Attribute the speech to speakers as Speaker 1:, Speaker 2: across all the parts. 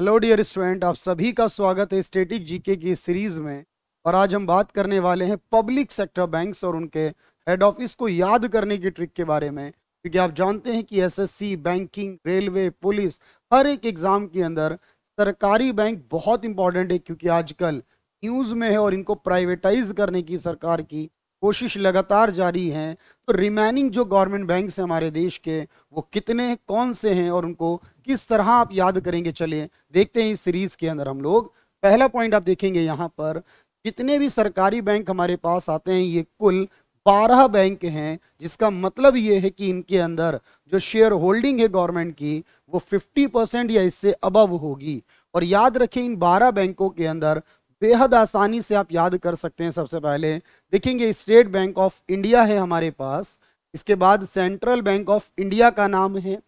Speaker 1: hello dear student आप सभी का स्वागत है स्टेटिक जीके की सीरीज में और आज हम बात करने वाले हैं पब्लिक सेक्टर बैंक्स और उनके हेड ऑफिस को याद करने की ट्रिक के बारे में क्योंकि आप जानते हैं कि एसएससी बैंकिंग रेलवे पुलिस हर एक एग्जाम के अंदर सरकारी बैंक बहुत इंपॉर्टेंट है क्योंकि आजकल न्यूज में है और इनको प्राइवेटाइज करने की सरकार की कोशिश लगातार जारी है तो रिमेनिंग जो गवर्नमेंट बैंक है हमारे देश के वो कितने कौन से हैं और उनको किस तरह आप याद करेंगे चले देखते हैं इस सीरीज के अंदर हम लोग पहला पॉइंट आप देखेंगे यहाँ पर जितने भी सरकारी बैंक हमारे पास आते हैं ये कुल बारह बैंक हैं जिसका मतलब ये है कि इनके अंदर जो शेयर होल्डिंग है गवर्नमेंट की वो 50 परसेंट या इससे अबव होगी और याद रखें इन 12 बैंकों के अंदर बेहद आसानी से आप याद कर सकते हैं सबसे पहले देखेंगे स्टेट बैंक ऑफ इंडिया है हमारे पास इसके बाद सेंट्रल बैंक ऑफ इंडिया का नाम है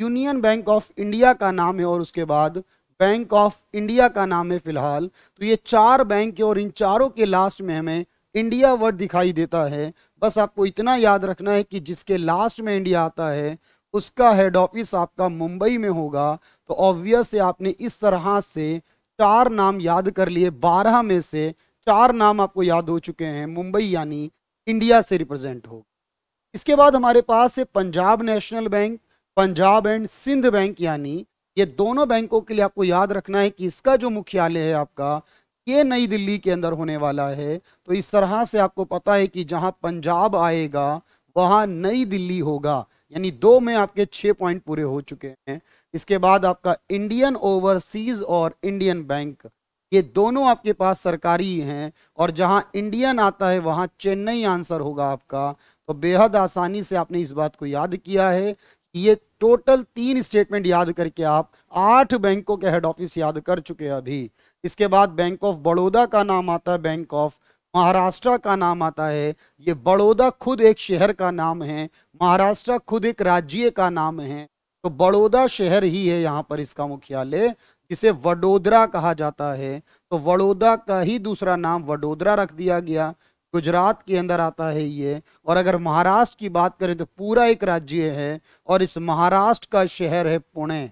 Speaker 1: यूनियन बैंक ऑफ इंडिया का नाम है और उसके बाद बैंक ऑफ इंडिया का नाम है फिलहाल तो ये चार बैंक है और इन चारों के लास्ट में हमें इंडिया वर्ड दिखाई देता है बस आपको इतना याद रखना है कि जिसके लास्ट में इंडिया आता है उसका हेड ऑफिस आपका मुंबई में होगा तो ऑब्वियस आपने इस तरह से चार नाम याद कर लिए बारह में से चार नाम आपको याद हो चुके हैं मुंबई यानी इंडिया से रिप्रेजेंट हो इसके बाद हमारे पास है Punjab national bank Punjab and Sindh bank यानी ये दोनों बैंकों के लिए आपको याद रखना है कि इसका जो मुख्यालय है आपका ये नई दिल्ली के अंदर होने वाला है तो इस तरह से आपको पता है कि जहां पंजाब आएगा वहां नई दिल्ली होगा यानी दो में आपके छह पॉइंट पूरे हो चुके हैं इसके बाद आपका इंडियन ओवरसीज और इंडियन बैंक ये दोनों आपके पास सरकारी हैं और जहां इंडियन आता है वहां चेन्नई आंसर होगा आपका तो बेहद आसानी से आपने इस बात को याद किया है ये टोटल तीन स्टेटमेंट याद करके आप आठ बैंकों के हेड ऑफिस याद कर चुके हैं अभी इसके बाद बैंक ऑफ बड़ौदा का नाम आता है बैंक ऑफ महाराष्ट्र का नाम आता है ये बड़ौदा खुद एक शहर का नाम है महाराष्ट्र खुद एक राज्य का नाम है तो बड़ौदा शहर ही है यहाँ पर इसका मुख्यालय जिसे वडोदरा कहा जाता है तो वडोदरा का ही दूसरा नाम वडोदरा रख दिया गया गुजरात के अंदर आता है ये और अगर महाराष्ट्र की बात करें तो पूरा एक राज्य है और इस महाराष्ट्र का शहर है पुणे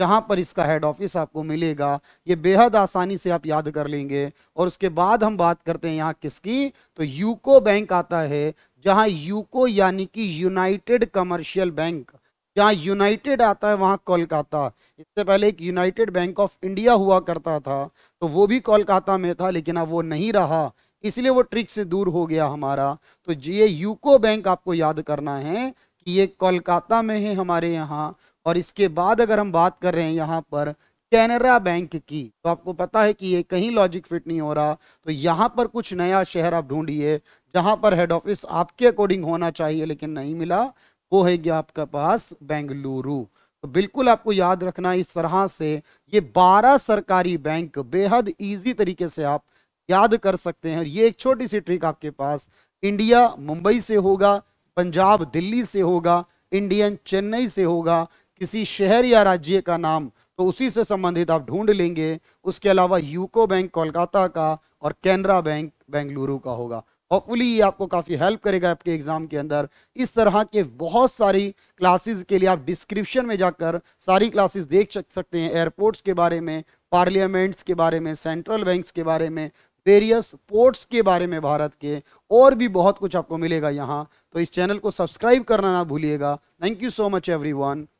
Speaker 1: जहाँ पर इसका हेड ऑफिस आपको मिलेगा ये बेहद आसानी से आप याद कर लेंगे और उसके बाद हम बात करते हैं यहाँ किसकी तो यूको बैंक आता है जहाँ यूको यानी कि यूनाइटेड कमर्शियल बैंक जहाँ यूनाइटेड आता है वहाँ कोलकाता इससे पहले एक यूनाइटेड बैंक ऑफ इंडिया हुआ करता था तो वो भी कोलकाता में था लेकिन अब वो नहीं रहा इसलिए वो ट्रिक से दूर हो गया हमारा तो ये यूको बैंक आपको याद करना है कि ये कोलकाता में है हमारे यहाँ और इसके बाद अगर हम बात कर रहे हैं यहाँ पर कैनरा बैंक की तो आपको पता है कि ये कहीं लॉजिक फिट नहीं हो रहा तो यहाँ पर कुछ नया शहर आप ढूंढिए जहाँ पर हेड ऑफिस आपके अकॉर्डिंग होना चाहिए लेकिन नहीं मिला वो है गया आपके पास बेंगलुरु तो बिल्कुल आपको याद रखना इस तरह से ये 12 सरकारी बैंक बेहद इजी तरीके से आप याद कर सकते हैं और ये एक छोटी सी ट्रिक आपके पास इंडिया मुंबई से होगा पंजाब दिल्ली से होगा इंडियन चेन्नई से होगा किसी शहर या राज्य का नाम तो उसी से संबंधित आप ढूंढ लेंगे उसके अलावा यूको बैंक कोलकाता का और कैनरा बैंक बेंगलुरु का होगा होपफुली ये आपको काफ़ी हेल्प करेगा आपके एग्ज़ाम के अंदर इस तरह के बहुत सारी क्लासेस के लिए आप डिस्क्रिप्शन में जाकर सारी क्लासेस देख सकते हैं एयरपोर्ट्स के बारे में पार्लियामेंट्स के बारे में सेंट्रल बैंक्स के बारे में वेरियस पोर्ट्स के बारे में भारत के और भी बहुत कुछ आपको मिलेगा यहाँ तो इस चैनल को सब्सक्राइब करना ना भूलिएगा thank you so much every